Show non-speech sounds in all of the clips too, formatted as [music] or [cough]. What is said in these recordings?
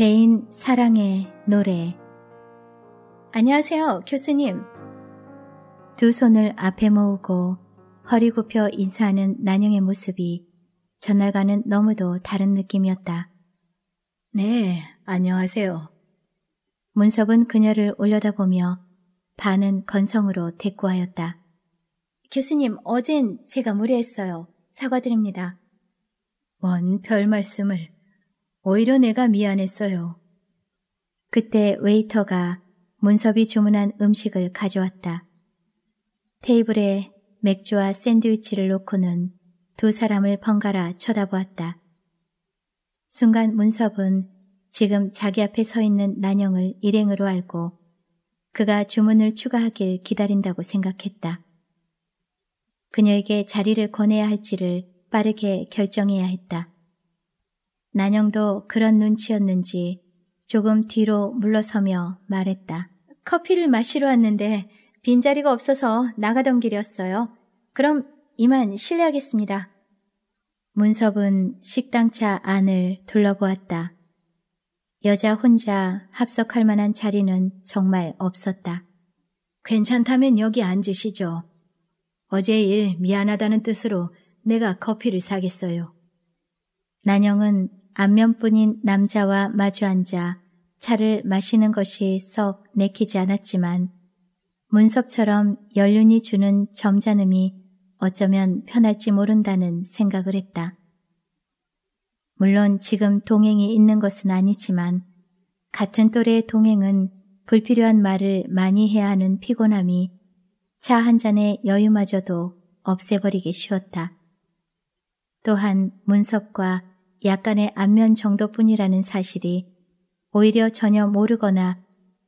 개인 사랑의 노래. 안녕하세요, 교수님. 두 손을 앞에 모으고 허리 굽혀 인사하는 난영의 모습이 전날과는 너무도 다른 느낌이었다. 네, 안녕하세요. 문섭은 그녀를 올려다보며 반은 건성으로 대꾸하였다. 교수님, 어젠 제가 무례했어요. 사과드립니다. 뭔 별 말씀을. 오히려 내가 미안했어요. 그때 웨이터가 문섭이 주문한 음식을 가져왔다. 테이블에 맥주와 샌드위치를 놓고는 두 사람을 번갈아 쳐다보았다. 순간 문섭은 지금 자기 앞에 서 있는 난영을 일행으로 알고 그가 주문을 추가하길 기다린다고 생각했다. 그녀에게 자리를 권해야 할지를 빠르게 결정해야 했다. 난영도 그런 눈치였는지 조금 뒤로 물러서며 말했다. 커피를 마시러 왔는데 빈자리가 없어서 나가던 길이었어요. 그럼 이만 실례하겠습니다. 문섭은 식당차 안을 둘러보았다. 여자 혼자 합석할 만한 자리는 정말 없었다. 괜찮다면 여기 앉으시죠. 어제 일 미안하다는 뜻으로 내가 커피를 사겠어요. 난영은 안면뿐인 남자와 마주 앉아 차를 마시는 것이 썩 내키지 않았지만 문섭처럼 연륜이 주는 점잖음이 어쩌면 편할지 모른다는 생각을 했다. 물론 지금 동행이 있는 것은 아니지만 같은 또래의 동행은 불필요한 말을 많이 해야 하는 피곤함이 차 한 잔의 여유마저도 없애버리기 쉬웠다. 또한 문섭과 약간의 안면 정도뿐이라는 사실이 오히려 전혀 모르거나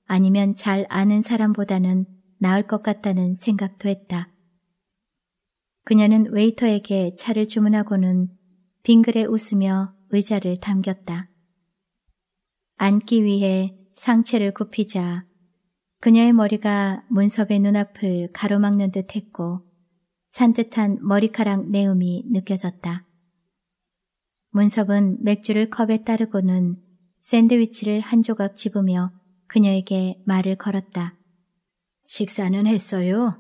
아니면 잘 아는 사람보다는 나을 것 같다는 생각도 했다. 그녀는 웨이터에게 차를 주문하고는 빙글에 웃으며 의자를 당겼다. 앉기 위해 상체를 굽히자 그녀의 머리가 문섭의 눈앞을 가로막는 듯 했고 산뜻한 머리카락 내음이 느껴졌다. 문섭은 맥주를 컵에 따르고는 샌드위치를 한 조각 집으며 그녀에게 말을 걸었다. 식사는 했어요?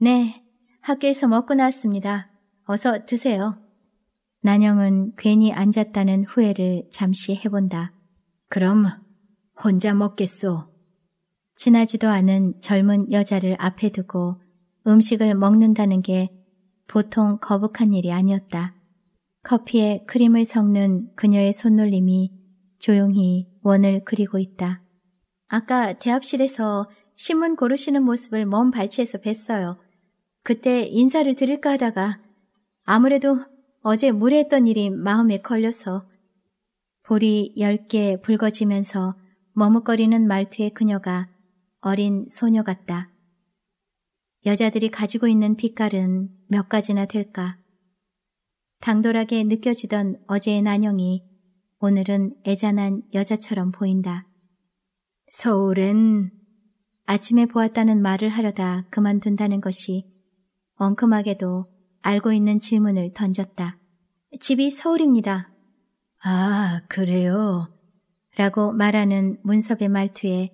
네, 학교에서 먹고 나왔습니다. 어서 드세요. 난영은 괜히 앉았다는 후회를 잠시 해본다. 그럼 혼자 먹겠소. 친하지도 않은 젊은 여자를 앞에 두고 음식을 먹는다는 게 보통 거북한 일이 아니었다. 커피에 크림을 섞는 그녀의 손놀림이 조용히 원을 그리고 있다. 아까 대합실에서 신문 고르시는 모습을 먼 발치에서 뵀어요. 그때 인사를 드릴까 하다가 아무래도 어제 무례했던 일이 마음에 걸려서 볼이 열게 붉어지면서 머뭇거리는 말투의 그녀가 어린 소녀 같다. 여자들이 가지고 있는 빛깔은 몇 가지나 될까? 당돌하게 느껴지던 어제의 난영이 오늘은 애잔한 여자처럼 보인다. 서울은 아침에 보았다는 말을 하려다 그만둔다는 것이 엉큼하게도 알고 있는 질문을 던졌다. 집이 서울입니다. 아, 그래요? 라고 말하는 문섭의 말투에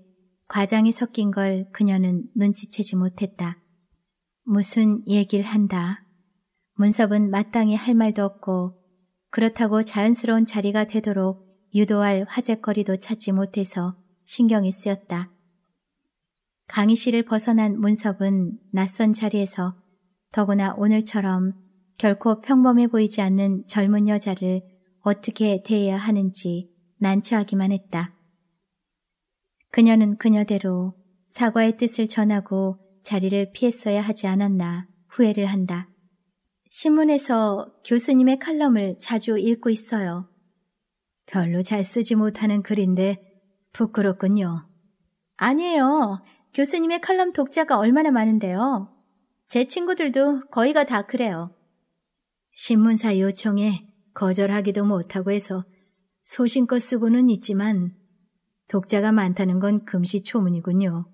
과장이 섞인 걸 그녀는 눈치채지 못했다. 무슨 얘기를 한다. 문섭은 마땅히 할 말도 없고 그렇다고 자연스러운 자리가 되도록 유도할 화제거리도 찾지 못해서 신경이 쓰였다. 강의실을 벗어난 문섭은 낯선 자리에서 더구나 오늘처럼 결코 평범해 보이지 않는 젊은 여자를 어떻게 대해야 하는지 난처하기만 했다. 그녀는 그녀대로 사과의 뜻을 전하고 자리를 피했어야 하지 않았나 후회를 한다. 신문에서 교수님의 칼럼을 자주 읽고 있어요. 별로 잘 쓰지 못하는 글인데 부끄럽군요. 아니에요. 교수님의 칼럼 독자가 얼마나 많은데요. 제 친구들도 거의가 다 그래요. 신문사 요청에 거절하기도 못하고 해서 소신껏 쓰고는 있지만 독자가 많다는 건 금시초문이군요.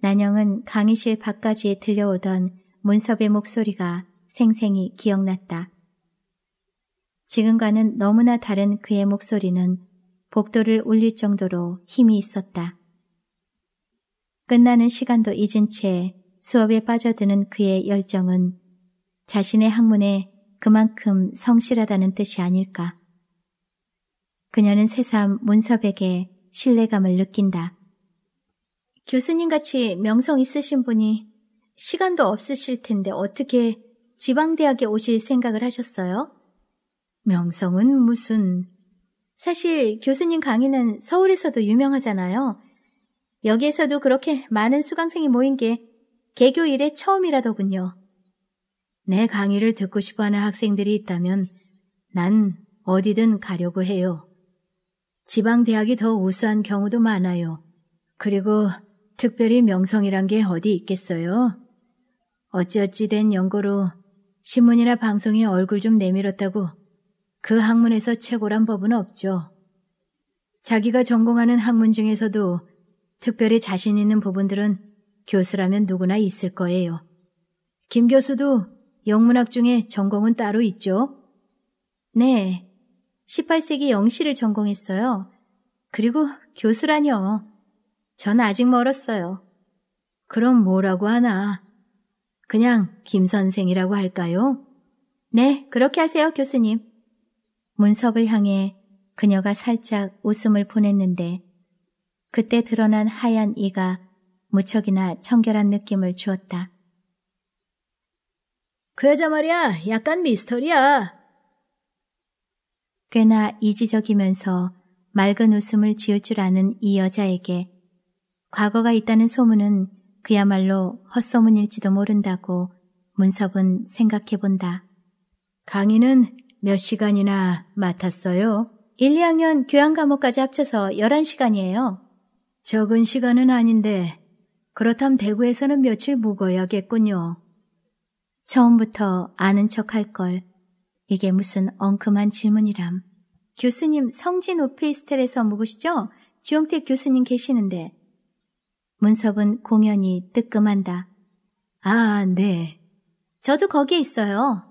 난영은 강의실 밖까지 들려오던 문섭의 목소리가 생생히 기억났다. 지금과는 너무나 다른 그의 목소리는 복도를 울릴 정도로 힘이 있었다. 끝나는 시간도 잊은 채 수업에 빠져드는 그의 열정은 자신의 학문에 그만큼 성실하다는 뜻이 아닐까. 그녀는 새삼 문섭에게 신뢰감을 느낀다. 교수님같이 명성 있으신 분이 시간도 없으실 텐데 어떻게 지방대학에 오실 생각을 하셨어요? 명성은 무슨. 사실 교수님 강의는 서울에서도 유명하잖아요. 여기에서도 그렇게 많은 수강생이 모인 게 개교 일에 처음이라더군요. 내 강의를 듣고 싶어 하는 학생들이 있다면 난 어디든 가려고 해요. 지방대학이 더 우수한 경우도 많아요. 그리고 특별히 명성이란 게 어디 있겠어요? 어찌어찌 된 연고로 신문이나 방송에 얼굴 좀 내밀었다고 그 학문에서 최고란 법은 없죠. 자기가 전공하는 학문 중에서도 특별히 자신 있는 부분들은 교수라면 누구나 있을 거예요. 김 교수도 영문학 중에 전공은 따로 있죠? 네. 18세기 영시를 전공했어요. 그리고 교수라뇨. 전 아직 멀었어요. 그럼 뭐라고 하나? 그냥 김 선생이라고 할까요? 네, 그렇게 하세요, 교수님. 문석을 향해 그녀가 살짝 웃음을 보냈는데 그때 드러난 하얀 이가 무척이나 청결한 느낌을 주었다. 그 여자 말이야, 약간 미스터리야. 꽤나 이지적이면서 맑은 웃음을 지을 줄 아는 이 여자에게 과거가 있다는 소문은 그야말로 헛소문일지도 모른다고 문섭은 생각해 본다. 강의는 몇 시간이나 맡았어요? 1, 2학년 교양 과목까지 합쳐서 11시간이에요. 적은 시간은 아닌데 그렇다면 대구에서는 며칠 묵어야겠군요. 처음부터 아는 척할 걸. 이게 무슨 엉큼한 질문이람. 교수님 성진 오피스텔에서 묵으시죠? 주영택 교수님 계시는데 문섭은 공연이 뜨끔한다. 아, 네. 저도 거기에 있어요.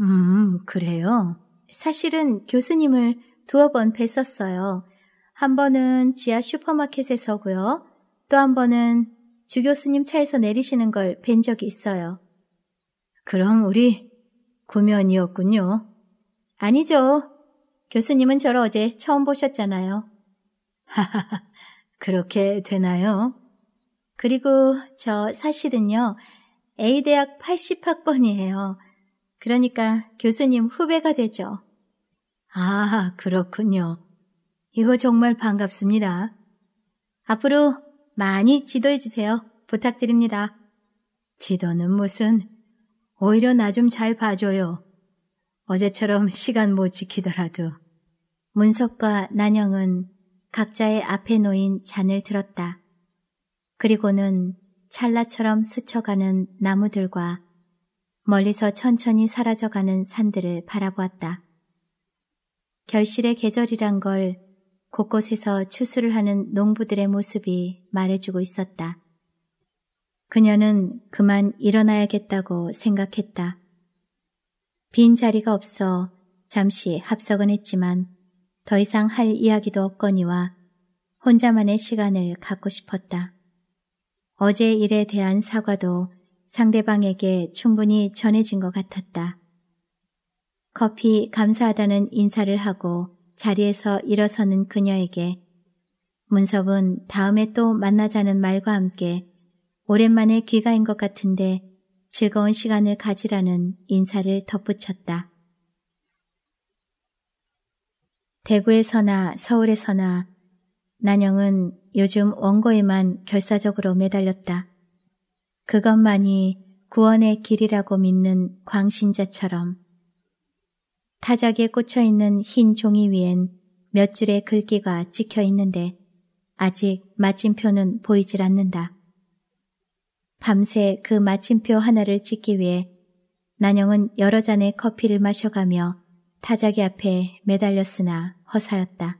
음, 그래요? 사실은 교수님을 두어 번 뵀었어요. 한 번은 지하 슈퍼마켓에서고요. 또 한 번은 주 교수님 차에서 내리시는 걸 뵌 적이 있어요. 그럼 우리 구면이었군요. 아니죠. 교수님은 저를 어제 처음 보셨잖아요. [laughs] 하하하, 그렇게 되나요? 그리고 저 사실은요, A대학 80학번이에요. 그러니까 교수님 후배가 되죠. 아, 그렇군요. 이거 정말 반갑습니다. 앞으로 많이 지도해 주세요. 부탁드립니다. 지도는 무슨, 오히려 나 좀 잘 봐줘요. 어제처럼 시간 못 지키더라도. 문석과 난영은 각자의 앞에 놓인 잔을 들었다. 그리고는 찰나처럼 스쳐가는 나무들과 멀리서 천천히 사라져가는 산들을 바라보았다. 결실의 계절이란 걸 곳곳에서 추수를 하는 농부들의 모습이 말해주고 있었다. 그녀는 그만 일어나야겠다고 생각했다. 빈 자리가 없어 잠시 합석은 했지만 더 이상 할 이야기도 없거니와 혼자만의 시간을 갖고 싶었다. 어제 일에 대한 사과도 상대방에게 충분히 전해진 것 같았다. 커피 감사하다는 인사를 하고 자리에서 일어서는 그녀에게 문섭은 다음에 또 만나자는 말과 함께 오랜만에 귀가인 것 같은데 즐거운 시간을 가지라는 인사를 덧붙였다. 대구에서나 서울에서나 난영은 요즘 원고에만 결사적으로 매달렸다. 그것만이 구원의 길이라고 믿는 광신자처럼 타작에 꽂혀 있는 흰 종이 위엔 몇 줄의 글귀가 찍혀 있는데 아직 마침표는 보이질 않는다. 밤새 그 마침표 하나를 찍기 위해 난영은 여러 잔의 커피를 마셔가며 타자기 앞에 매달렸으나 허사였다.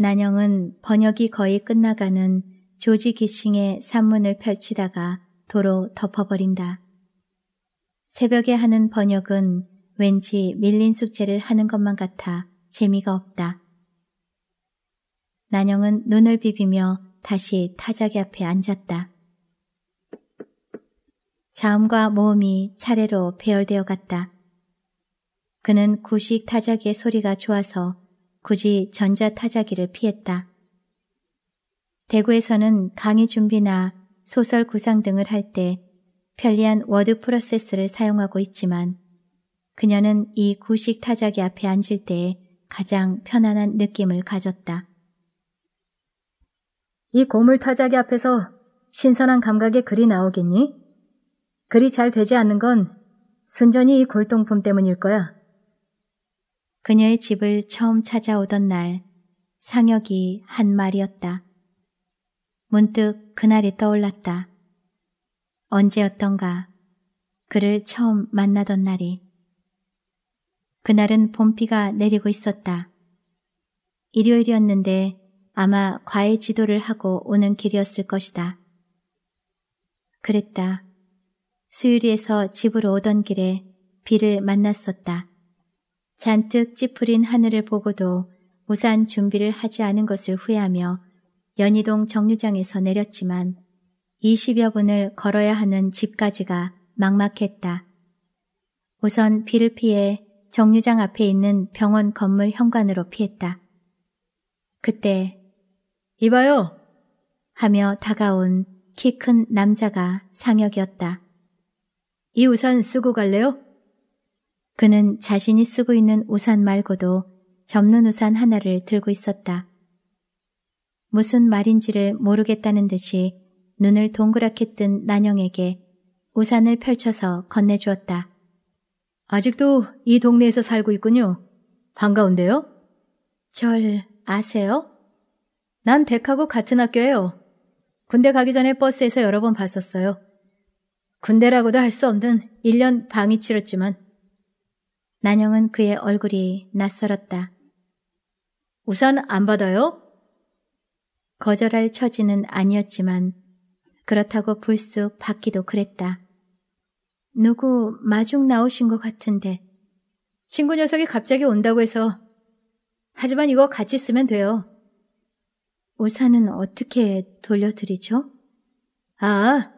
난영은 번역이 거의 끝나가는 조지 기싱의 산문을 펼치다가 도로 덮어버린다. 새벽에 하는 번역은 왠지 밀린 숙제를 하는 것만 같아 재미가 없다. 난영은 눈을 비비며 다시 타자기 앞에 앉았다. 자음과 모음이 차례로 배열되어 갔다. 그는 구식 타자기의 소리가 좋아서 굳이 전자타자기를 피했다. 대구에서는 강의 준비나 소설 구상 등을 할 때 편리한 워드 프로세스를 사용하고 있지만 그녀는 이 구식 타자기 앞에 앉을 때 가장 편안한 느낌을 가졌다. 이 고물 타자기 앞에서 신선한 감각의 글이 나오겠니? 글이 잘 되지 않는 건 순전히 이 골동품 때문일 거야. 그녀의 집을 처음 찾아오던 날 상혁이 한 말이었다. 문득 그날이 떠올랐다. 언제였던가 그를 처음 만나던 날이. 그날은 봄비가 내리고 있었다. 일요일이었는데 아마 과외 지도를 하고 오는 길이었을 것이다. 그랬다. 수유리에서 집으로 오던 길에 비를 만났었다. 잔뜩 찌푸린 하늘을 보고도 우산 준비를 하지 않은 것을 후회하며 연희동 정류장에서 내렸지만 20여 분을 걸어야 하는 집까지가 막막했다. 우선 비를 피해 정류장 앞에 있는 병원 건물 현관으로 피했다. 그때 이봐요! 하며 다가온 키 큰 남자가 상혁이었다. 이 우산 쓰고 갈래요? 그는 자신이 쓰고 있는 우산 말고도 접는 우산 하나를 들고 있었다. 무슨 말인지를 모르겠다는 듯이 눈을 동그랗게 뜬 난영에게 우산을 펼쳐서 건네주었다. 아직도 이 동네에서 살고 있군요. 반가운데요? 절 아세요? 난 덱하고 같은 학교예요. 군대 가기 전에 버스에서 여러 번 봤었어요. 군대라고도 할 수 없는 1년 방위 치렀지만 난영은 그의 얼굴이 낯설었다. 우선 안 받아요? 거절할 처지는 아니었지만 그렇다고 불쑥 받기도 그랬다. 누구 마중 나오신 것 같은데 친구 녀석이 갑자기 온다고 해서 하지만 이거 같이 쓰면 돼요. 우산은 어떻게 돌려드리죠? 아,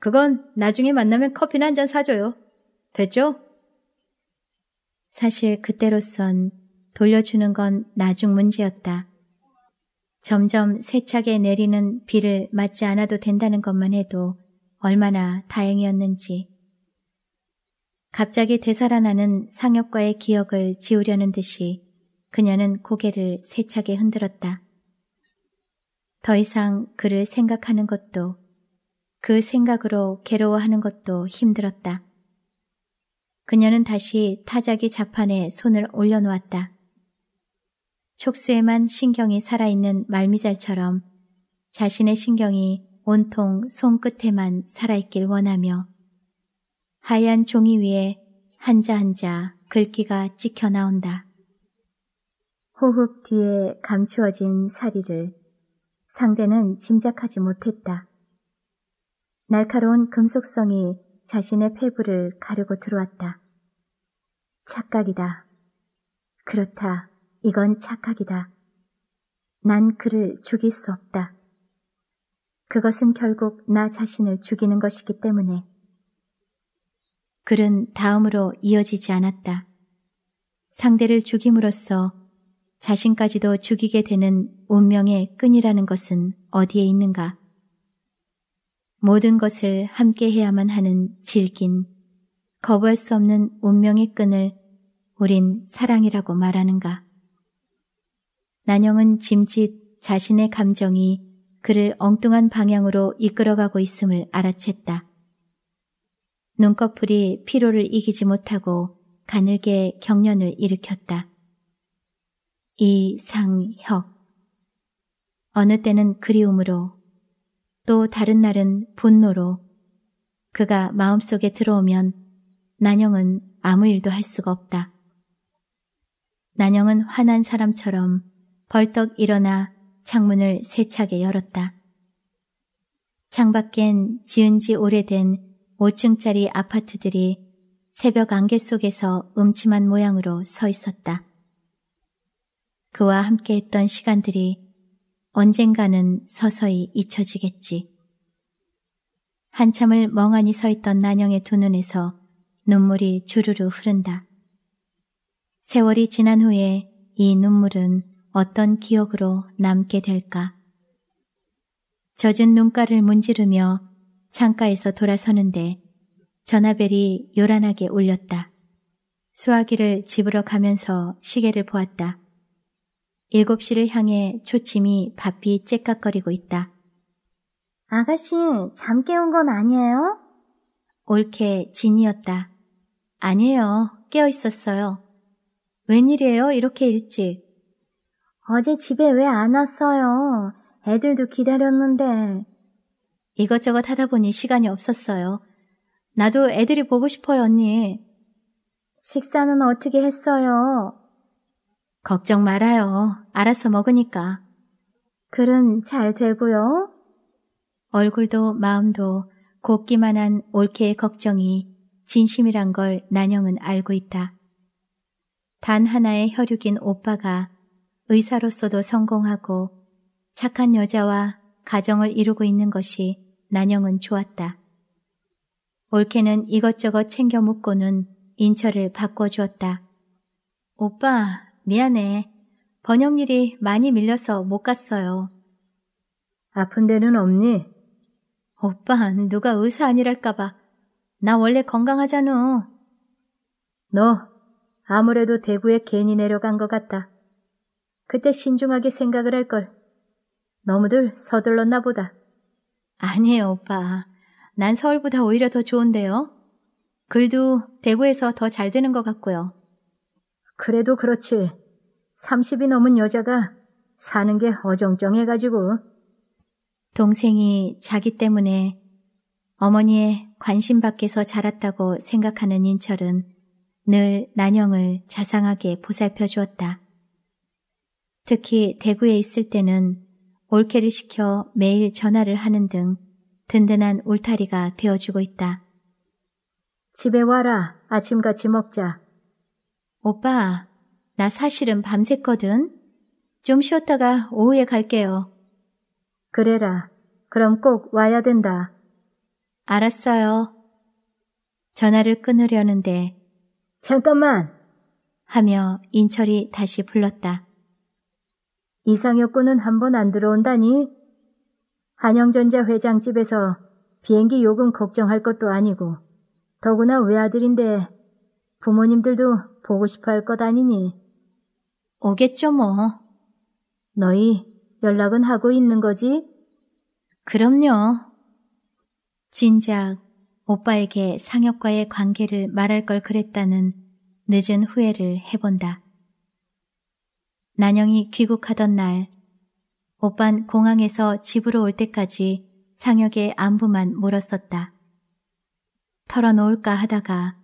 그건 나중에 만나면 커피나 한 잔 사줘요. 됐죠? 사실 그때로선 돌려주는 건 나중 문제였다. 점점 세차게 내리는 비를 맞지 않아도 된다는 것만 해도 얼마나 다행이었는지. 갑자기 되살아나는 상혁과의 기억을 지우려는 듯이 그녀는 고개를 세차게 흔들었다. 더 이상 그를 생각하는 것도 그 생각으로 괴로워하는 것도 힘들었다. 그녀는 다시 타자기 자판에 손을 올려놓았다. 촉수에만 신경이 살아있는 말미잘처럼 자신의 신경이 온통 손끝에만 살아있길 원하며 하얀 종이 위에 한자 한자 글귀가 찍혀 나온다. 호흡 뒤에 감추어진 사리를 상대는 짐작하지 못했다. 날카로운 금속성이 자신의 폐부를 가르고 들어왔다. 착각이다. 그렇다. 이건 착각이다. 난 그를 죽일 수 없다. 그것은 결국 나 자신을 죽이는 것이기 때문에. 글은 다음으로 이어지지 않았다. 상대를 죽임으로써 자신까지도 죽이게 되는 운명의 끈이라는 것은 어디에 있는가? 모든 것을 함께 해야만 하는 질긴 거부할 수 없는 운명의 끈을 우린 사랑이라고 말하는가. 난영은 짐짓 자신의 감정이 그를 엉뚱한 방향으로 이끌어가고 있음을 알아챘다. 눈꺼풀이 피로를 이기지 못하고 가늘게 경련을 일으켰다. 이상혁. 어느 때는 그리움으로 또 다른 날은 분노로 그가 마음속에 들어오면 난영은 아무 일도 할 수가 없다. 난영은 화난 사람처럼 벌떡 일어나 창문을 세차게 열었다. 창밖엔 지은 지 오래된 5층짜리 아파트들이 새벽 안개 속에서 음침한 모양으로 서 있었다. 그와 함께했던 시간들이 언젠가는 서서히 잊혀지겠지. 한참을 멍하니 서 있던 난영의 두 눈에서 눈물이 주르르 흐른다. 세월이 지난 후에 이 눈물은 어떤 기억으로 남게 될까? 젖은 눈가를 문지르며 창가에서 돌아서는데 전화벨이 요란하게 울렸다. 수화기를 집으로 가면서 시계를 보았다. 7시를 향해 초침이 바삐 째깍거리고 있다. 아가씨, 잠 깨운 건 아니에요? 옳게 진이었다. 아니에요. 깨어 있었어요. 웬일이에요? 이렇게 일찍. 어제 집에 왜 안 왔어요? 애들도 기다렸는데. 이것저것 하다 보니 시간이 없었어요. 나도 애들이 보고 싶어요, 언니. 식사는 어떻게 했어요? 걱정 말아요. 알아서 먹으니까. 글은 잘 되고요. 얼굴도 마음도 곱기만한 올케의 걱정이 진심이란 걸 난영은 알고 있다. 단 하나의 혈육인 오빠가 의사로서도 성공하고 착한 여자와 가정을 이루고 있는 것이 난영은 좋았다. 올케는 이것저것 챙겨 묻고는 인철을 바꿔주었다. 오빠, 미안해. 번역 일이 많이 밀려서 못 갔어요. 아픈 데는 없니? 오빠, 누가 의사 아니랄까봐. 나 원래 건강하잖아. 너, 아무래도 대구에 괜히 내려간 것 같다. 그때 신중하게 생각을 할걸. 너무들 서둘렀나 보다. 아니에요, 오빠. 난 서울보다 오히려 더 좋은데요. 글도 대구에서 더 잘 되는 것 같고요. 그래도 그렇지. 30이 넘은 여자가 사는 게 어정쩡해가지고. 동생이 자기 때문에 어머니의 관심 밖에서 자랐다고 생각하는 인철은 늘 난영을 자상하게 보살펴 주었다. 특히 대구에 있을 때는 올케를 시켜 매일 전화를 하는 등 든든한 울타리가 되어주고 있다. 집에 와라. 아침같이 먹자. 오빠, 나 사실은 밤샜거든. 좀 쉬었다가 오후에 갈게요. 그래라. 그럼 꼭 와야 된다. 알았어요. 전화를 끊으려는데 잠깐만 하며 인철이 다시 불렀다. 이상혁군은 한 번 안 들어온다니? 한영전자 회장 집에서 비행기 요금 걱정할 것도 아니고 더구나 외아들인데 부모님들도 보고 싶어 할 것 아니니? 오겠죠, 뭐. 너희 연락은 하고 있는 거지? 그럼요. 진작 오빠에게 상혁과의 관계를 말할 걸 그랬다는 늦은 후회를 해본다. 난영이 귀국하던 날, 오빤 공항에서 집으로 올 때까지 상혁의 안부만 물었었다. 털어놓을까 하다가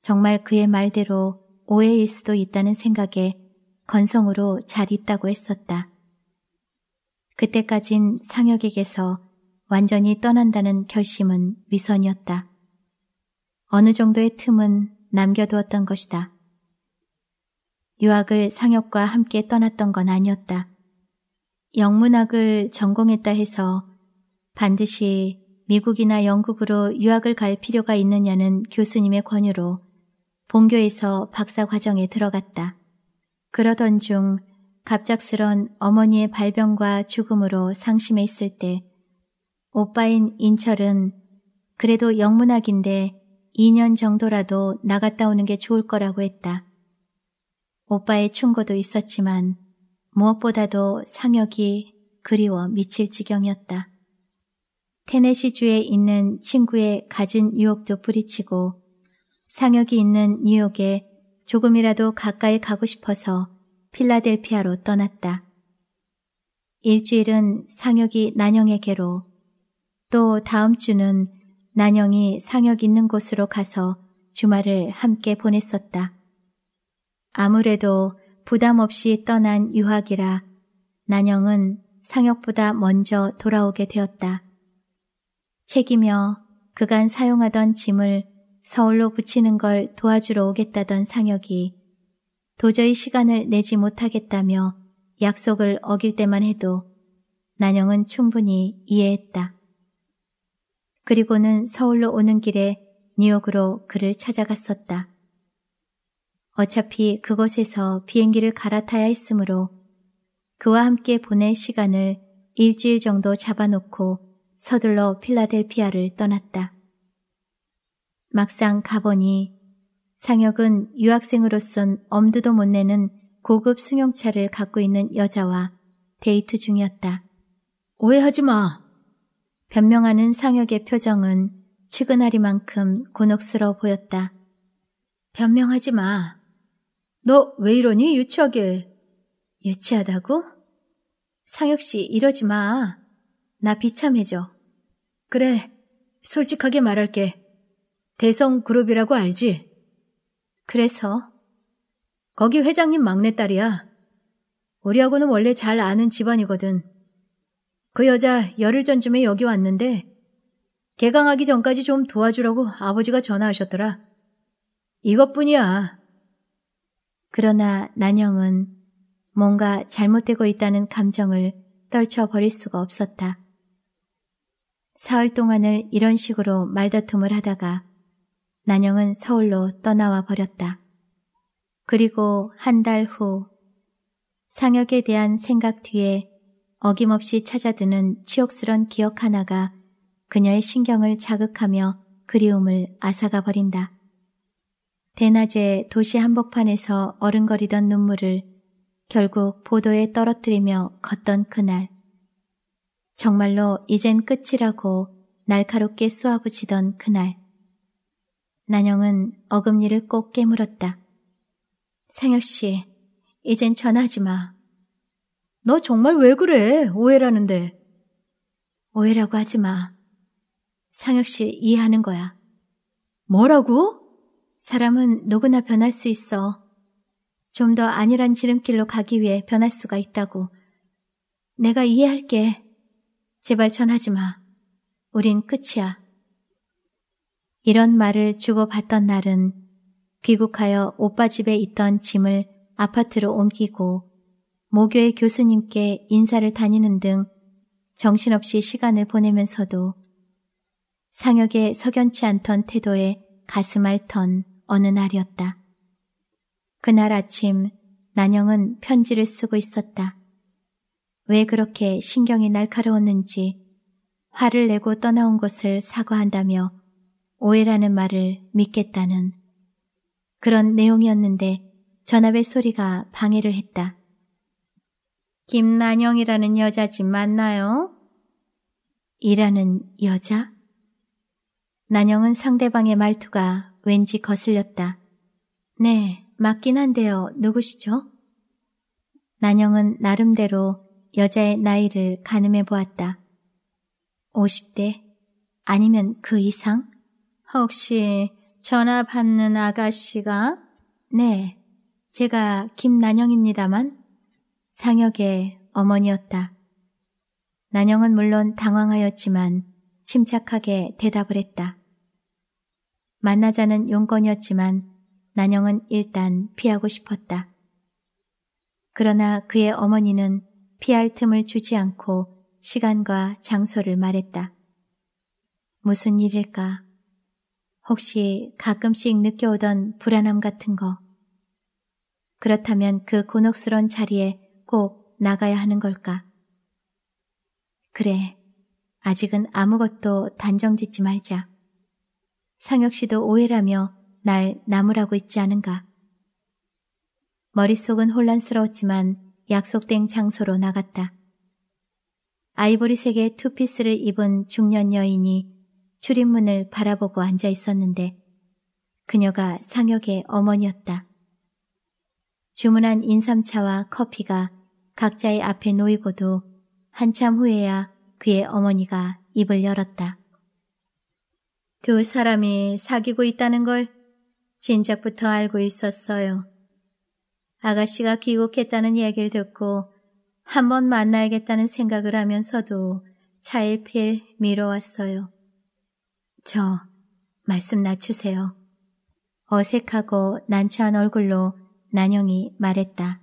정말 그의 말대로 오해일 수도 있다는 생각에 건성으로 잘 있다고 했었다. 그때까진 상혁에게서 완전히 떠난다는 결심은 위선이었다. 어느 정도의 틈은 남겨두었던 것이다. 유학을 상혁과 함께 떠났던 건 아니었다. 영문학을 전공했다 해서 반드시 미국이나 영국으로 유학을 갈 필요가 있느냐는 교수님의 권유로 본교에서 박사 과정에 들어갔다. 그러던 중 갑작스런 어머니의 발병과 죽음으로 상심해 있을 때 오빠인 인철은 그래도 영문학인데 2년 정도라도 나갔다 오는 게 좋을 거라고 했다. 오빠의 충고도 있었지만 무엇보다도 상혁이 그리워 미칠 지경이었다. 테네시주에 있는 친구의 가진 유혹도 부리치고 상혁이 있는 뉴욕에 조금이라도 가까이 가고 싶어서 필라델피아로 떠났다. 일주일은 상혁이 난영에게로 또 다음 주는 난영이 상혁 있는 곳으로 가서 주말을 함께 보냈었다. 아무래도 부담 없이 떠난 유학이라 난영은 상혁보다 먼저 돌아오게 되었다. 책이며 그간 사용하던 짐을 서울로 붙이는 걸 도와주러 오겠다던 상혁이 도저히 시간을 내지 못하겠다며 약속을 어길 때만 해도 난영은 충분히 이해했다. 그리고는 서울로 오는 길에 뉴욕으로 그를 찾아갔었다. 어차피 그곳에서 비행기를 갈아타야 했으므로 그와 함께 보낼 시간을 일주일 정도 잡아놓고 서둘러 필라델피아를 떠났다. 막상 가보니 상혁은 유학생으로선 엄두도 못 내는 고급 승용차를 갖고 있는 여자와 데이트 중이었다. 오해하지 마. 변명하는 상혁의 표정은 측은하리만큼 곤혹스러워 보였다. 변명하지 마. 너 왜 이러니 유치하게. 유치하다고? 상혁씨 이러지 마. 나 비참해져. 그래, 솔직하게 말할게. 대성그룹이라고 알지? 그래서 거기 회장님 막내딸이야. 우리하고는 원래 잘 아는 집안이거든. 그 여자 열흘 전쯤에 여기 왔는데 개강하기 전까지 좀 도와주라고 아버지가 전화하셨더라. 이것뿐이야. 그러나 난영은 뭔가 잘못되고 있다는 감정을 떨쳐버릴 수가 없었다. 사흘 동안을 이런 식으로 말다툼을 하다가 난영은 서울로 떠나와 버렸다. 그리고 한 달 후 상혁에 대한 생각 뒤에 어김없이 찾아드는 치욕스런 기억 하나가 그녀의 신경을 자극하며 그리움을 앗아가 버린다. 대낮에 도시 한복판에서 어른거리던 눈물을 결국 보도에 떨어뜨리며 걷던 그날. 정말로 이젠 끝이라고 날카롭게 쏘아붙이던 그날. 난영은 어금니를 꼭 깨물었다. 상혁씨, 이젠 전화하지 마. 너 정말 왜 그래? 오해라는데. 오해라고 하지 마. 상혁씨 이해하는 거야. 뭐라고? 사람은 누구나 변할 수 있어. 좀 더 안일한 지름길로 가기 위해 변할 수가 있다고. 내가 이해할게. 제발 전하지 마. 우린 끝이야. 이런 말을 주고받던 날은 귀국하여 오빠 집에 있던 짐을 아파트로 옮기고 모교의 교수님께 인사를 다니는 등 정신없이 시간을 보내면서도 상혁의 석연치 않던 태도에 가슴 앓던 어느 날이었다. 그날 아침 난영은 편지를 쓰고 있었다. 왜 그렇게 신경이 날카로웠는지 화를 내고 떠나온 것을 사과한다며 오해라는 말을 믿겠다는 그런 내용이었는데 전압의 소리가 방해를 했다. 김난영이라는 여자 집 맞나요? 이라는 여자? 난영은 상대방의 말투가 왠지 거슬렸다. 네, 맞긴 한데요. 누구시죠? 난영은 나름대로 여자의 나이를 가늠해 보았다. 50대 아니면 그 이상? 혹시 전화 받는 아가씨가? 네, 제가 김난영입니다만. 상혁의 어머니였다. 난영은 물론 당황하였지만 침착하게 대답을 했다. 만나자는 용건이었지만 난영은 일단 피하고 싶었다. 그러나 그의 어머니는 피할 틈을 주지 않고 시간과 장소를 말했다. 무슨 일일까? 혹시 가끔씩 느껴오던 불안함 같은 거. 그렇다면 그 곤혹스런 자리에 꼭 나가야 하는 걸까? 그래, 아직은 아무것도 단정 짓지 말자. 상혁 씨도 오해라며 날 나무라고 있지 않은가. 머릿속은 혼란스러웠지만 약속된 장소로 나갔다. 아이보리색의 투피스를 입은 중년 여인이 출입문을 바라보고 앉아 있었는데 그녀가 상혁의 어머니였다. 주문한 인삼차와 커피가 각자의 앞에 놓이고도 한참 후에야 그의 어머니가 입을 열었다. 두 사람이 사귀고 있다는 걸 진작부터 알고 있었어요. 아가씨가 귀국했다는 얘야기를 듣고 한번 만나야겠다는 생각을 하면서도 차일필 미뤄왔어요. 저, 말씀 낮추세요. 어색하고 난처한 얼굴로 난영이 말했다.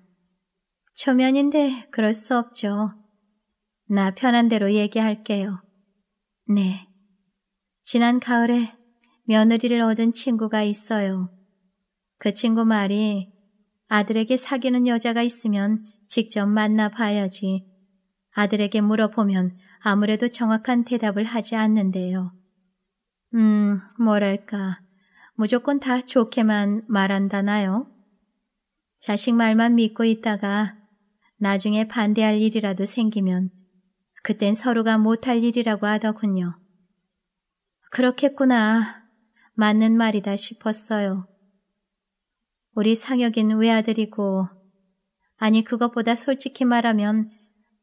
초면인데 그럴 수 없죠. 나 편한 대로 얘기할게요. 네. 지난 가을에 며느리를 얻은 친구가 있어요. 그 친구 말이 아들에게 사귀는 여자가 있으면 직접 만나봐야지. 아들에게 물어보면 아무래도 정확한 대답을 하지 않는데요. 음, 뭐랄까. 무조건 다 좋게만 말한다나요? 자식 말만 믿고 있다가 나중에 반대할 일이라도 생기면 그땐 서로가 못할 일이라고 하더군요. 그렇겠구나. 맞는 말이다 싶었어요. 우리 상혁인 외아들이고, 아니, 그것보다 솔직히 말하면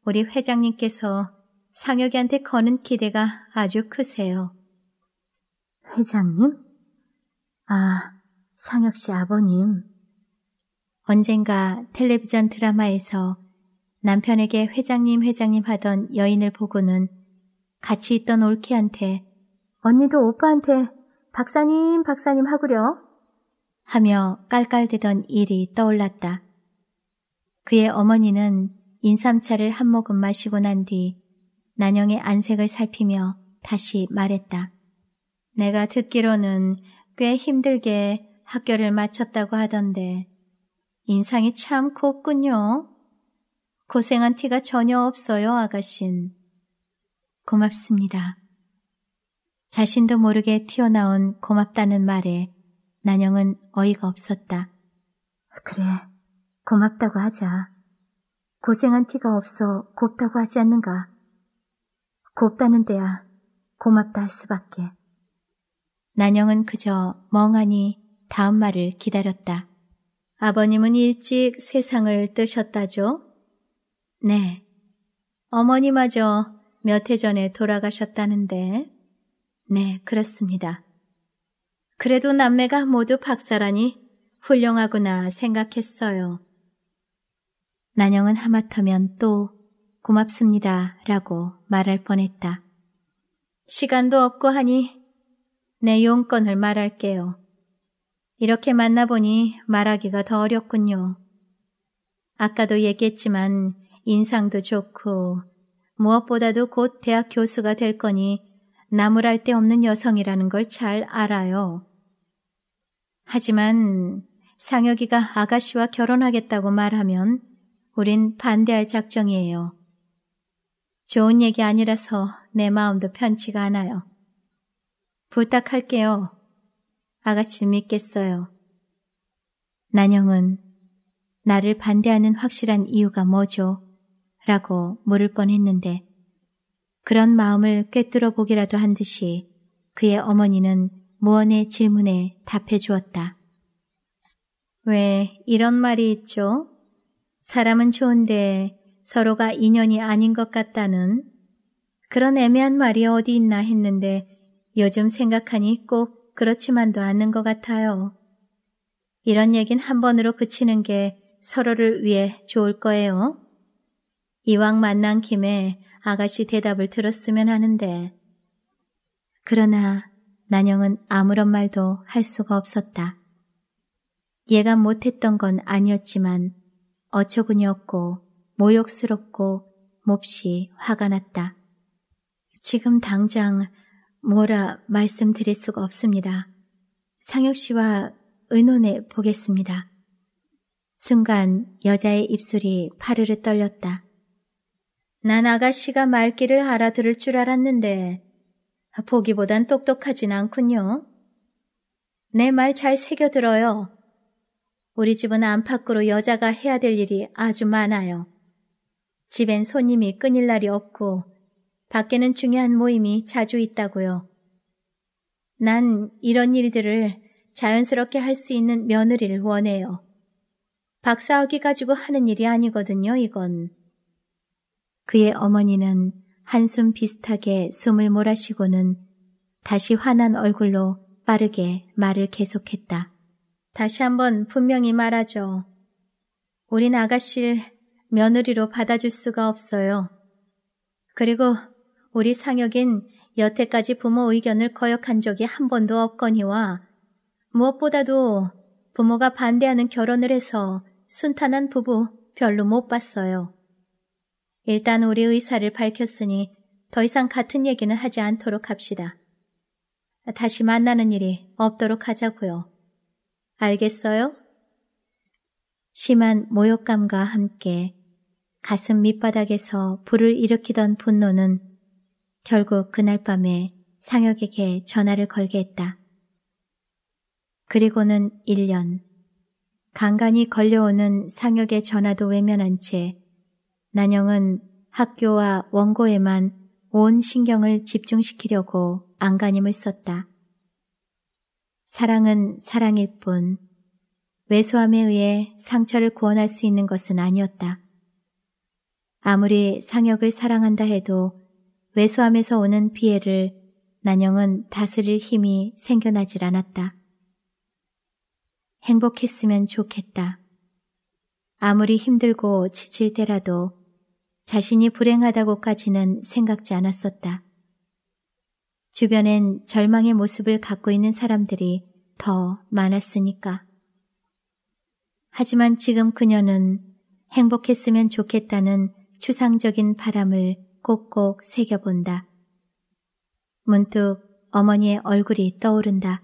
우리 회장님께서 상혁이한테 거는 기대가 아주 크세요. 회장님? 아, 상혁 씨 아버님. 언젠가 텔레비전 드라마에서 남편에게 회장님, 회장님 하던 여인을 보고는 같이 있던 올키한테 언니도 오빠한테 박사님, 박사님 하구려 하며 깔깔대던 일이 떠올랐다. 그의 어머니는 인삼차를 한 모금 마시고 난 뒤 난영의 안색을 살피며 다시 말했다. 내가 듣기로는 꽤 힘들게 학교를 마쳤다고 하던데 인상이 참 곱군요. 고생한 티가 전혀 없어요, 아가신. 고맙습니다. 자신도 모르게 튀어나온 고맙다는 말에 난영은 어이가 없었다. 그래, 고맙다고 하자. 고생한 티가 없어 곱다고 하지 않는가? 곱다는 데야 고맙다 할 수밖에. 난영은 그저 멍하니 다음 말을 기다렸다. 아버님은 일찍 세상을 뜨셨다죠? 네. 어머니마저 몇 해 전에 돌아가셨다는데. 네, 그렇습니다. 그래도 남매가 모두 박사라니 훌륭하구나 생각했어요. 난영은 하마터면 또 고맙습니다 라고 말할 뻔했다. 시간도 없고 하니 내 용건을 말할게요. 이렇게 만나보니 말하기가 더 어렵군요. 아까도 얘기했지만 인상도 좋고 무엇보다도 곧 대학 교수가 될 거니 나무랄 데 없는 여성이라는 걸 잘 알아요. 하지만 상혁이가 아가씨와 결혼하겠다고 말하면 우린 반대할 작정이에요. 좋은 얘기 아니라서 내 마음도 편치가 않아요. 부탁할게요. 아가씨 믿겠어요. 난영은 나를 반대하는 확실한 이유가 뭐죠? 라고 물을 뻔했는데 그런 마음을 꿰뚫어 보기라도 한 듯이 그의 어머니는 무언의 질문에 답해 주었다. 왜 이런 말이 있죠? 사람은 좋은데 서로가 인연이 아닌 것 같다는 그런 애매한 말이 어디 있나 했는데 요즘 생각하니 꼭 그렇지만도 않는 것 같아요. 이런 얘긴 한 번으로 그치는 게 서로를 위해 좋을 거예요. 이왕 만난 김에 아가씨 대답을 들었으면 하는데. 그러나 난영은 아무런 말도 할 수가 없었다. 얘가 못했던 건 아니었지만 어처구니 없고 모욕스럽고 몹시 화가 났다. 지금 당장 뭐라 말씀드릴 수가 없습니다. 상혁 씨와 의논해 보겠습니다. 순간 여자의 입술이 파르르 떨렸다. 난 아가씨가 말귀를 알아들을 줄 알았는데 보기보단 똑똑하진 않군요. 내 말 잘 새겨들어요. 우리 집은 안팎으로 여자가 해야 될 일이 아주 많아요. 집엔 손님이 끊일 날이 없고 밖에는 중요한 모임이 자주 있다고요. 난 이런 일들을 자연스럽게 할 수 있는 며느리를 원해요. 박사학위 가지고 하는 일이 아니거든요, 이건. 그의 어머니는 한숨 비슷하게 숨을 몰아쉬고는 다시 화난 얼굴로 빠르게 말을 계속했다. 다시 한번 분명히 말하죠. 우린 아가씨를 며느리로 받아줄 수가 없어요. 그리고 우리 상혁인 여태까지 부모 의견을 거역한 적이 한 번도 없거니와 무엇보다도 부모가 반대하는 결혼을 해서 순탄한 부부 별로 못 봤어요. 일단 우리 의사를 밝혔으니 더 이상 같은 얘기는 하지 않도록 합시다. 다시 만나는 일이 없도록 하자고요. 알겠어요? 심한 모욕감과 함께 가슴 밑바닥에서 불을 일으키던 분노는 결국 그날 밤에 상혁에게 전화를 걸게 했다. 그리고는 1년 간간이 걸려오는 상혁의 전화도 외면한 채 난영은 학교와 원고에만 온 신경을 집중시키려고 안간힘을 썼다. 사랑은 사랑일 뿐 외소함에 의해 상처를 구원할 수 있는 것은 아니었다. 아무리 상혁을 사랑한다 해도 왜소함에서 오는 피해를 난영은 다스릴 힘이 생겨나질 않았다. 행복했으면 좋겠다. 아무리 힘들고 지칠 때라도 자신이 불행하다고까지는 생각지 않았었다. 주변엔 절망의 모습을 갖고 있는 사람들이 더 많았으니까. 하지만 지금 그녀는 행복했으면 좋겠다는 추상적인 바람을 꼭꼭 새겨본다. 문득 어머니의 얼굴이 떠오른다.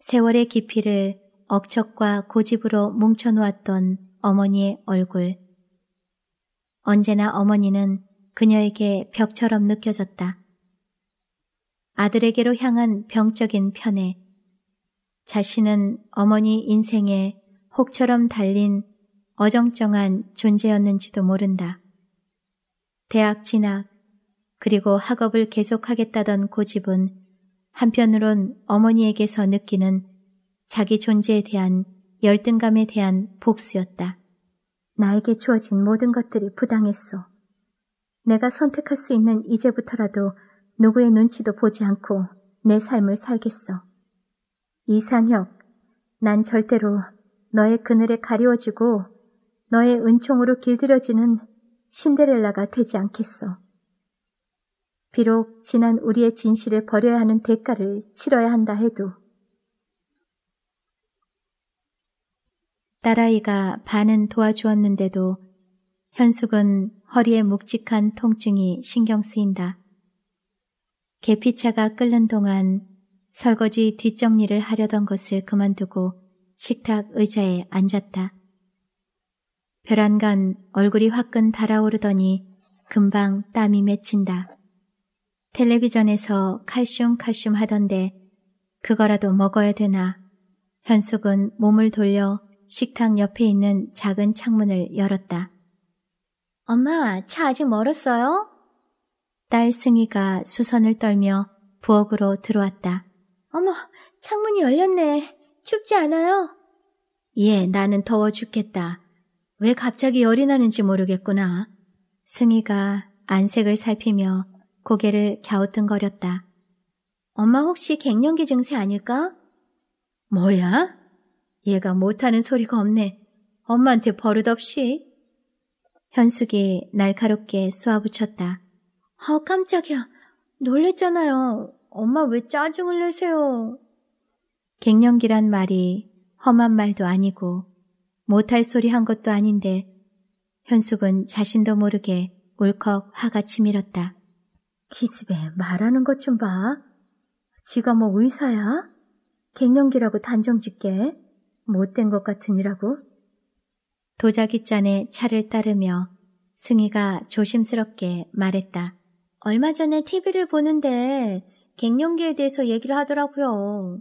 세월의 깊이를 억척과 고집으로 뭉쳐놓았던 어머니의 얼굴. 언제나 어머니는 그녀에게 벽처럼 느껴졌다. 아들에게로 향한 병적인 편에 자신은 어머니 인생에 혹처럼 달린 어정쩡한 존재였는지도 모른다. 대학 진학, 그리고 학업을 계속하겠다던 고집은 한편으론 어머니에게서 느끼는 자기 존재에 대한 열등감에 대한 복수였다. 나에게 주어진 모든 것들이 부당했어. 내가 선택할 수 있는 이제부터라도 누구의 눈치도 보지 않고 내 삶을 살겠어. 이상혁, 난 절대로 너의 그늘에 가려워지고 너의 은총으로 길들여지는 신데렐라가 되지 않겠어. 비록 지난 우리의 진실을 버려야 하는 대가를 치러야 한다 해도 딸아이가 반은 도와주었는데도 현숙은 허리에 묵직한 통증이 신경 쓰인다. 계피차가 끓는 동안 설거지 뒷정리를 하려던 것을 그만두고 식탁 의자에 앉았다. 벼란간 얼굴이 화끈 달아오르더니 금방 땀이 맺힌다. 텔레비전에서 칼슘 칼슘 하던데 그거라도 먹어야 되나. 현숙은 몸을 돌려 식탁 옆에 있는 작은 창문을 열었다. 엄마, 차 아직 멀었어요? 딸 승희가 수선을 떨며 부엌으로 들어왔다. 어머, 창문이 열렸네. 춥지 않아요? 예, 나는 더워 죽겠다. 왜 갑자기 열이 나는지 모르겠구나. 승희가 안색을 살피며 고개를 갸우뚱거렸다. 엄마 혹시 갱년기 증세 아닐까? 뭐야? 얘가 못하는 소리가 없네. 엄마한테 버릇없이. 현숙이 날카롭게 쏘아붙였다. 아, 깜짝이야. 놀랬잖아요. 엄마 왜 짜증을 내세요? 갱년기란 말이 험한 말도 아니고 못할 소리 한 것도 아닌데 현숙은 자신도 모르게 울컥 화가 치밀었다. 기집애 말하는 것 좀 봐. 지가 뭐 의사야? 갱년기라고 단정짓게 못된 것 같으니라고. 도자기 잔에 차를 따르며 승희가 조심스럽게 말했다. 얼마 전에 TV를 보는데 갱년기에 대해서 얘기를 하더라고요.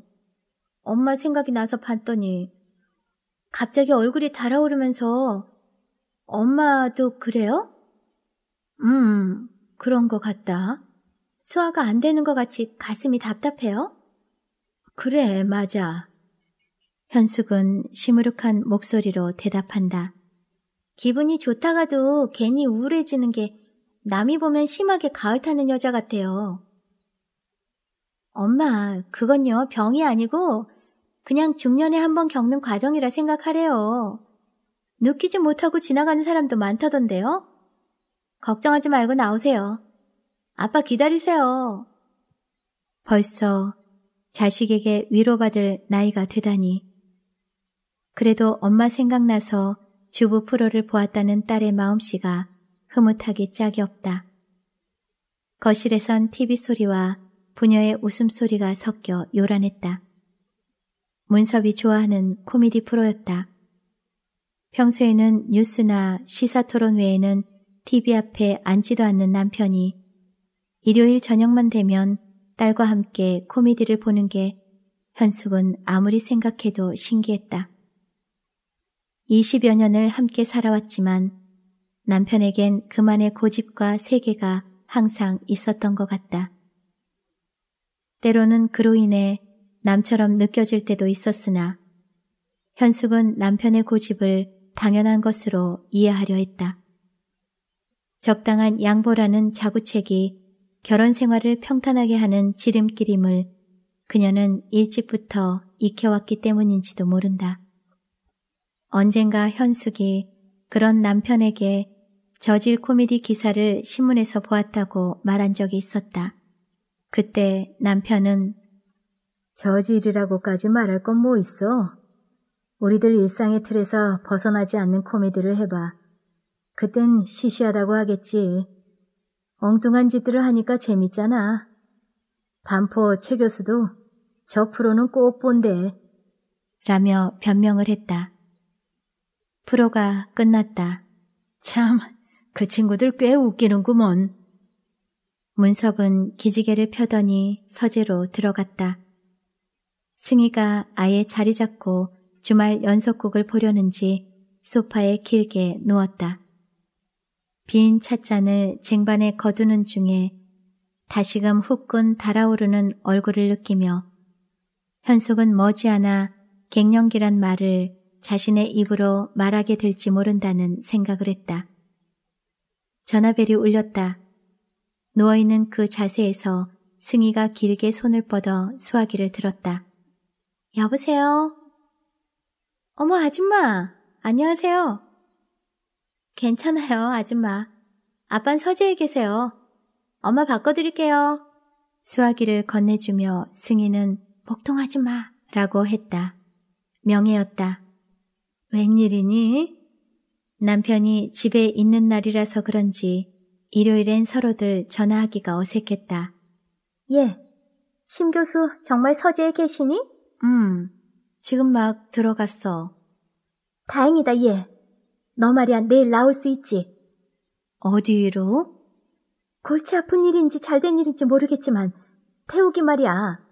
엄마 생각이 나서 봤더니 갑자기 얼굴이 달아오르면서 엄마도 그래요? 음, 음, 그런 것 같다. 소화가 안 되는 것 같이 가슴이 답답해요? 그래, 맞아. 현숙은 시무룩한 목소리로 대답한다. 기분이 좋다가도 괜히 우울해지는 게 남이 보면 심하게 가을 타는 여자 같아요. 엄마, 그건요, 병이 아니고 그냥 중년에 한 번 겪는 과정이라 생각하래요. 느끼지 못하고 지나가는 사람도 많다던데요? 걱정하지 말고 나오세요. 아빠 기다리세요. 벌써 자식에게 위로받을 나이가 되다니. 그래도 엄마 생각나서 주부 프로를 보았다는 딸의 마음씨가 흐뭇하게 짝이 없다. 거실에선 TV 소리와 부녀의 웃음소리가 섞여 요란했다. 문섭이 좋아하는 코미디 프로였다. 평소에는 뉴스나 시사 토론 외에는 TV 앞에 앉지도 않는 남편이 일요일 저녁만 되면 딸과 함께 코미디를 보는 게 현숙은 아무리 생각해도 신기했다. 20여 년을 함께 살아왔지만 남편에겐 그만의 고집과 세계가 항상 있었던 것 같다. 때로는 그로 인해 남처럼 느껴질 때도 있었으나 현숙은 남편의 고집을 당연한 것으로 이해하려 했다. 적당한 양보라는 자구책이 결혼 생활을 평탄하게 하는 지름길임을 그녀는 일찍부터 익혀왔기 때문인지도 모른다. 언젠가 현숙이 그런 남편에게 저질 코미디 기사를 신문에서 보았다고 말한 적이 있었다. 그때 남편은 저질이라고까지 말할 건 뭐 있어? 우리들 일상의 틀에서 벗어나지 않는 코미디를 해봐. 그땐 시시하다고 하겠지. 엉뚱한 짓들을 하니까 재밌잖아. 반포 최 교수도 저 프로는 꼭 본대. 라며 변명을 했다. 프로가 끝났다. 참, 그 친구들 꽤 웃기는구먼. 문섭은 기지개를 펴더니 서재로 들어갔다. 승희가 아예 자리 잡고 주말 연속곡을 보려는지 소파에 길게 누웠다. 빈 찻잔을 쟁반에 거두는 중에 다시금 후끈 달아오르는 얼굴을 느끼며 현숙은 머지않아 갱년기란 말을 자신의 입으로 말하게 될지 모른다는 생각을 했다. 전화벨이 울렸다. 누워있는 그 자세에서 승희가 길게 손을 뻗어 수화기를 들었다. 여보세요? 어머, 아줌마. 안녕하세요. 괜찮아요, 아줌마. 아빤 서재에 계세요. 엄마 바꿔드릴게요. 수화기를 건네주며 승희는 복통하지 마 라고 했다. 명예였다. 웬일이니? 남편이 집에 있는 날이라서 그런지 일요일엔 서로들 전화하기가 어색했다. 예, 심 교수 정말 서재에 계시니? 음, 지금 막 들어갔어. 다행이다, 얘. 너 말이야, 내일 나올 수 있지. 어디로? 골치 아픈 일인지 잘 된 일인지 모르겠지만, 태욱이 말이야.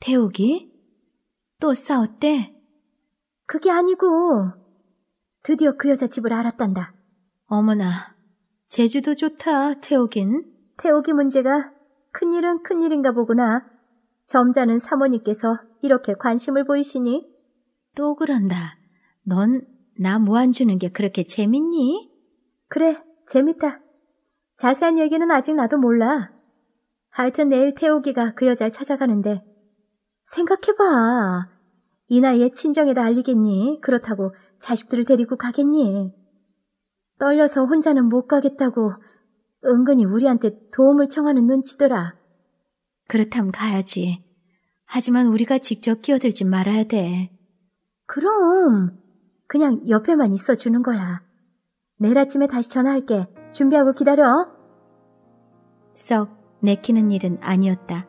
태욱이? 또 싸웠대? 그게 아니고, 드디어 그 여자 집을 알았단다. 어머나, 제주도 좋다, 태욱인. 태욱이 문제가 큰일은 큰일인가 보구나. 점자는 사모님께서 이렇게 관심을 보이시니? 또 그런다. 넌나 모안 주는 게 그렇게 재밌니? 그래, 재밌다. 자세한 얘기는 아직 나도 몰라. 하여튼 내일 태우기가그 여자를 찾아가는데 생각해봐. 이 나이에 친정에다 알리겠니? 그렇다고 자식들을 데리고 가겠니? 떨려서 혼자는 못 가겠다고 은근히 우리한테 도움을 청하는 눈치더라. 그렇담 가야지. 하지만 우리가 직접 끼어들지 말아야 돼. 그럼 그냥 옆에만 있어 주는 거야. 내일 아침에 다시 전화할게. 준비하고 기다려. 썩 내키는 일은 아니었다.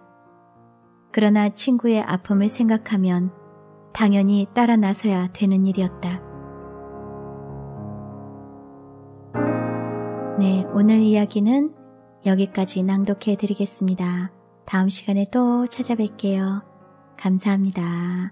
그러나 친구의 아픔을 생각하면 당연히 따라 나서야 되는 일이었다. 네, 오늘 이야기는 여기까지 낭독해 드리겠습니다. 다음 시간에 또 찾아뵐게요. 감사합니다.